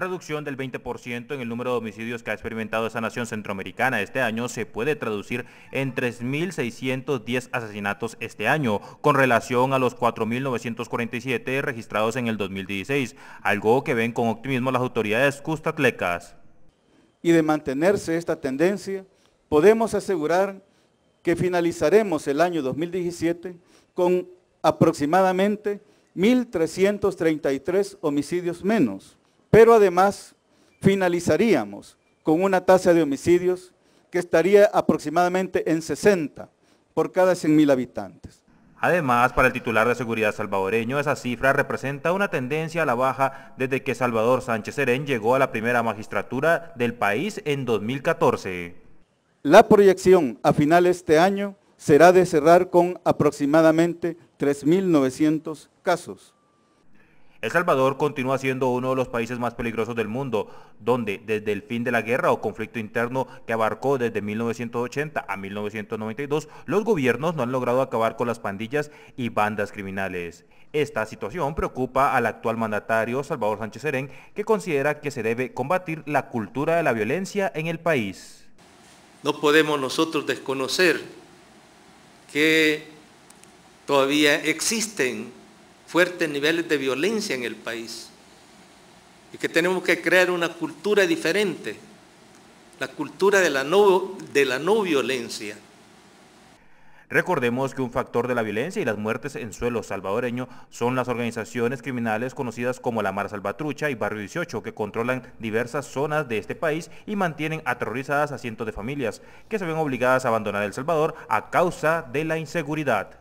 reducción del 20% en el número de homicidios que ha experimentado esa nación centroamericana este año se puede traducir en 3.610 asesinatos este año, con relación a los 4.947 registrados en el 2016, algo que ven con optimismo las autoridades custatlecas. Y de mantenerse esta tendencia, podemos asegurar que finalizaremos el año 2017 con aproximadamente 1.333 homicidios menos, pero además finalizaríamos con una tasa de homicidios que estaría aproximadamente en 60 por cada 100.000 habitantes. Además, para el titular de seguridad salvadoreño, esa cifra representa una tendencia a la baja desde que Salvador Sánchez Serén llegó a la primera magistratura del país en 2014. La proyección a final de este año será de cerrar con aproximadamente 3.900 casos. El Salvador continúa siendo uno de los países más peligrosos del mundo, donde desde el fin de la guerra o conflicto interno que abarcó desde 1980 a 1992, los gobiernos no han logrado acabar con las pandillas y bandas criminales. Esta situación preocupa al actual mandatario Salvador Sánchez Serén, que considera que se debe combatir la cultura de la violencia en el país. No podemos nosotros desconocer que todavía existen fuertes niveles de violencia en el país y que tenemos que crear una cultura diferente, la cultura de la no, violencia. Recordemos que un factor de la violencia y las muertes en suelo salvadoreño son las organizaciones criminales conocidas como la Mar Salvatrucha y Barrio 18, que controlan diversas zonas de este país y mantienen aterrorizadas a cientos de familias que se ven obligadas a abandonar El Salvador a causa de la inseguridad.